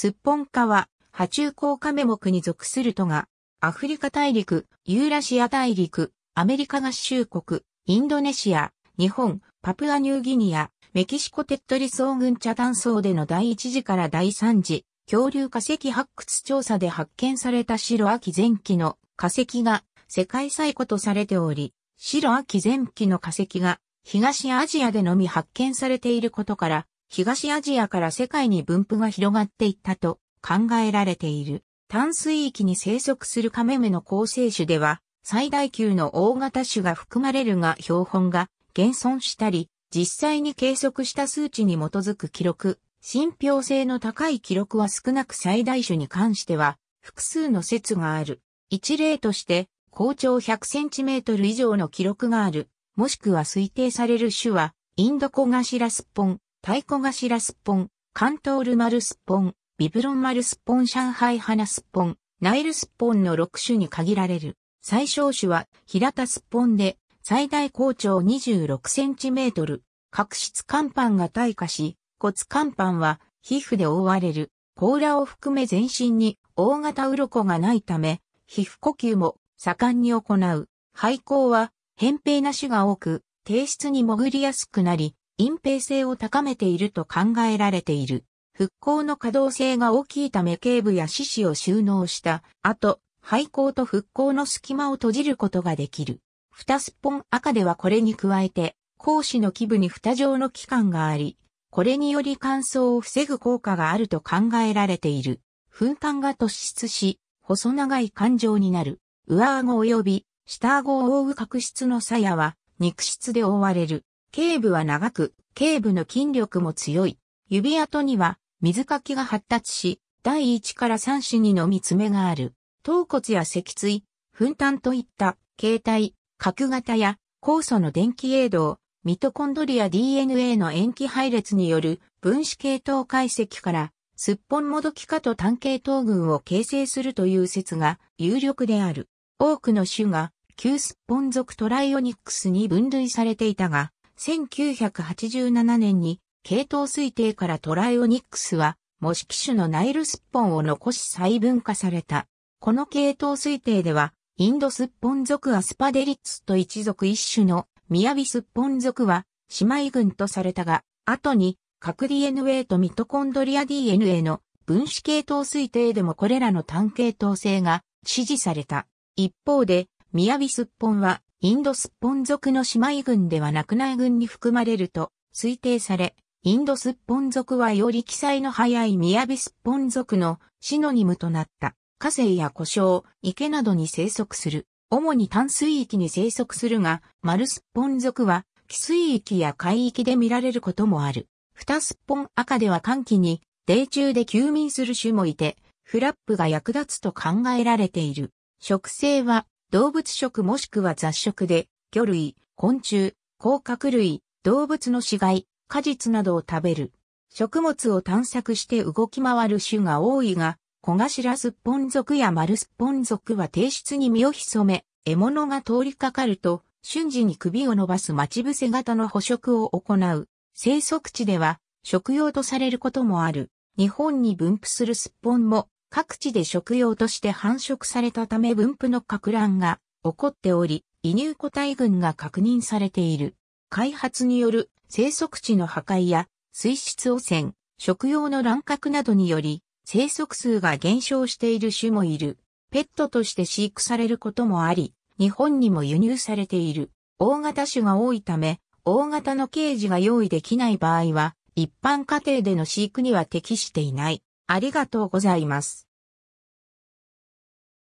スッポン科は、波中高カメ目に属するとが、アフリカ大陸、ユーラシア大陸、アメリカ合衆国、インドネシア、日本、パプアニューギニア、メキシコテッドリソー群茶炭層での第1次から第3次、恐竜化石発掘調査で発見された白秋前期の化石が世界最古とされており、白秋前期の化石が東アジアでのみ発見されていることから、東アジアから世界に分布が広がっていったと考えられている。淡水域に生息するカメムの構成種では、最大級の大型種が含まれるが標本が減損したり、実際に計測した数値に基づく記録、信憑性の高い記録は少なく最大種に関しては、複数の説がある。一例として、高長 100cm 以上の記録がある、もしくは推定される種は、インドコガシラスポン、太鼓頭すっぽん、関東ル丸すっぽん、ビブロン丸すっぽん、上海花すっぽん、ナイルすっぽんの6種に限られる。最小種は平田すっぽんで、最大高長26センチメートル。角質乾板が退化し、骨乾板は皮膚で覆われる。甲羅を含め全身に大型鱗がないため、皮膚呼吸も盛んに行う。肺口は扁平な種が多く、低質に潜りやすくなり、隠蔽性を高めていると考えられている。復興の可動性が大きいため警部や獅子を収納した後、廃校と復興の隙間を閉じることができる。二スポン赤ではこれに加えて、講師の基部に蓋状の器官があり、これにより乾燥を防ぐ効果があると考えられている。噴管が突出し、細長い感情になる。上顎及び下顎を覆う角質の鞘は肉質で覆われる。頸部は長く、頸部の筋力も強い。指跡には水かきが発達し、第1から3子にのみ爪がある。頭骨や脊椎、粉炭といった形態、角型や酵素の電気栄動、ミトコンドリア DNA の塩基配列による分子系統解析から、すっぽんもどき化と単系統群を形成するという説が有力である。多くの種が、旧すっぽん属トライオニックスに分類されていたが、1987年に系統推定からトライオニックスは模式種のナイルスッポンを残し細分化された。この系統推定では、インドスッポン族アスパデリッツと一族一種のミヤビスッポン族は姉妹群とされたが、後に核 DNA とミトコンドリア DNA の分子系統推定でもこれらの単系統性が支持された。一方で、ミヤビスッポンはインドスッポン族の姉妹群ではなく内群に含まれると推定され、インドスッポン族はより記載の早い雅スッポン族のシノニムとなった。火星や湖沼、池などに生息する。主に淡水域に生息するが、マルスッポン族は、寄水域や海域で見られることもある。フタスッポン赤では寒気に、泥中で休眠する種もいて、フラップが役立つと考えられている。植生は動物食もしくは雑食で、魚類、昆虫、甲殻類、動物の死骸、果実などを食べる。食物を探索して動き回る種が多いが、小頭すっぽん族や丸すっぽん族は低質に身を潜め、獲物が通りかかると、瞬時に首を伸ばす待ち伏せ型の捕食を行う。生息地では、食用とされることもある。日本に分布するすっぽんも、各地で食用として繁殖されたため分布の拡乱が起こっており、移入個体群が確認されている。開発による生息地の破壊や水質汚染、食用の乱獲などにより、生息数が減少している種もいる。ペットとして飼育されることもあり、日本にも輸入されている。大型種が多いため、大型のケージが用意できない場合は、一般家庭での飼育には適していない。ありがとうございます。